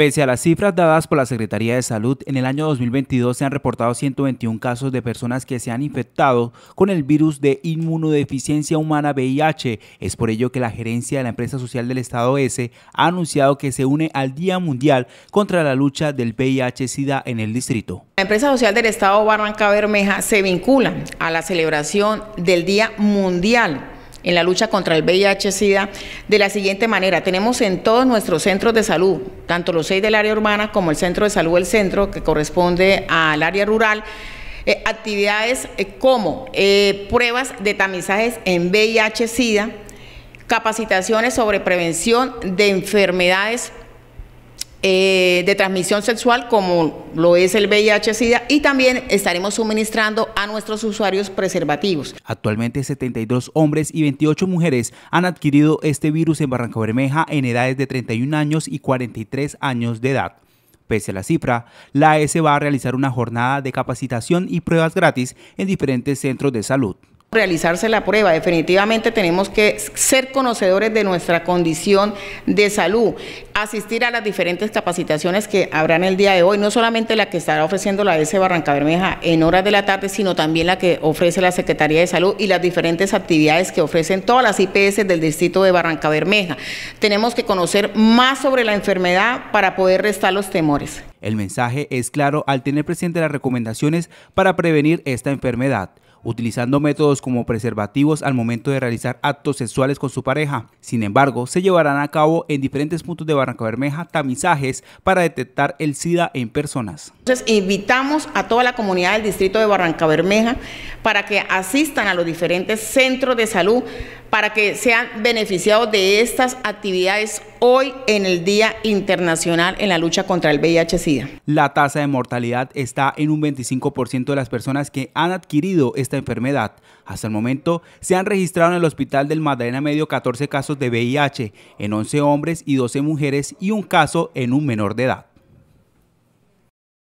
Pese a las cifras dadas por la Secretaría de Salud, en el año 2022 se han reportado 121 casos de personas que se han infectado con el virus de inmunodeficiencia humana VIH. Es por ello que la gerencia de la empresa social del Estado S ha anunciado que se une al Día Mundial contra la lucha del VIH-Sida en el distrito. La empresa social del Estado Barranca Bermeja se vincula a la celebración del Día Mundial en la lucha contra el VIH-Sida de la siguiente manera. Tenemos en todos nuestros centros de salud, tanto los seis del área urbana como el centro de salud del centro, que corresponde al área rural, eh, actividades eh, como eh, pruebas de tamizajes en VIH-Sida, capacitaciones sobre prevención de enfermedades eh, de transmisión sexual como lo es el VIH-Sida y también estaremos suministrando a nuestros usuarios preservativos. Actualmente 72 hombres y 28 mujeres han adquirido este virus en Barranco Bermeja en edades de 31 años y 43 años de edad. Pese a la cifra, la AS e va a realizar una jornada de capacitación y pruebas gratis en diferentes centros de salud realizarse la prueba. Definitivamente tenemos que ser conocedores de nuestra condición de salud, asistir a las diferentes capacitaciones que habrán el día de hoy, no solamente la que estará ofreciendo la S Barranca Bermeja en horas de la tarde, sino también la que ofrece la Secretaría de Salud y las diferentes actividades que ofrecen todas las IPS del distrito de Barranca Bermeja. Tenemos que conocer más sobre la enfermedad para poder restar los temores. El mensaje es claro al tener presente las recomendaciones para prevenir esta enfermedad utilizando métodos como preservativos al momento de realizar actos sexuales con su pareja. Sin embargo, se llevarán a cabo en diferentes puntos de Barranca Bermeja tamizajes para detectar el SIDA en personas. Entonces, invitamos a toda la comunidad del distrito de Barranca Bermeja para que asistan a los diferentes centros de salud para que sean beneficiados de estas actividades hoy en el Día Internacional en la lucha contra el VIH-Sida. La tasa de mortalidad está en un 25% de las personas que han adquirido esta enfermedad. Hasta el momento se han registrado en el Hospital del Magdalena Medio 14 casos de VIH en 11 hombres y 12 mujeres y un caso en un menor de edad.